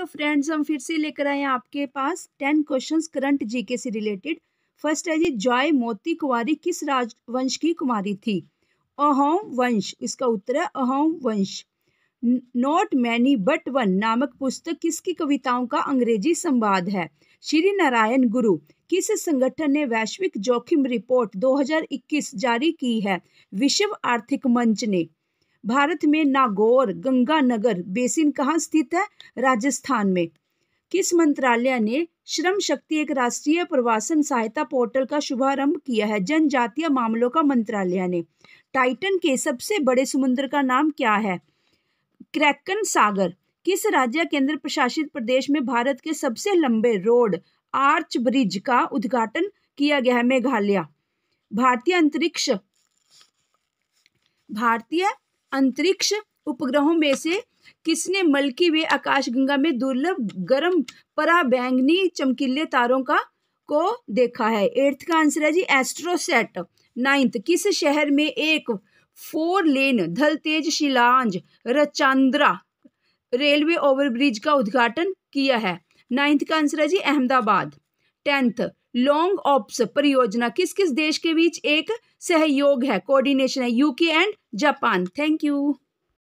hello friends हम फिर से लेकर आए हैं आपके पास टेन क्वेश्चंस करंट जीके से रिलेटेड फर्स्ट है जी जॉय मोती कुमारी किस राजवंश की कुमारी थी अहोम वंश इसका उत्तर है अहोम वंश नॉट मैनी बट वन नामक पुस्तक किसकी कविताओं का अंग्रेजी संवाद है श्री नारायण गुरु किस संगठन ने वैश्विक जोखिम रिपोर्ट 2021 जारी की है विश्व आर्थिक मंच ने भारत में नागौर गंगानगर बेसिन कहाँ स्थित है राजस्थान में किस मंत्रालय ने श्रम शक्ति एक राष्ट्रीय प्रवासन सहायता पोर्टल का शुभारंभ किया है जनजातीय मामलों का मंत्रालय ने टाइटन के सबसे बड़े समुद्र का नाम क्या है क्रैकन सागर किस राज्य केंद्र प्रशासित प्रदेश में भारत के सबसे लंबे रोड आर्च ब्रिज का उद्घाटन किया गया है मेघालय भारतीय अंतरिक्ष भारतीय अंतरिक्ष उपग्रहों में से किसने मल्की वे आकाशगंगा में दुर्लभ गर्म पराबैंगनी चमकीले तारों का को देखा है एट्थ का आंसर है जी एस्ट्रोसेट नाइन्थ किस शहर में एक फोर लेन धलतेज शिलांज रचांद्रा रेलवे ओवरब्रिज का उद्घाटन किया है नाइन्थ का आंसर है जी अहमदाबाद टेंथ लॉन्ग ऑप्स परियोजना किस किस देश के बीच एक सहयोग है कोऑर्डिनेशन है UK and Japan thank you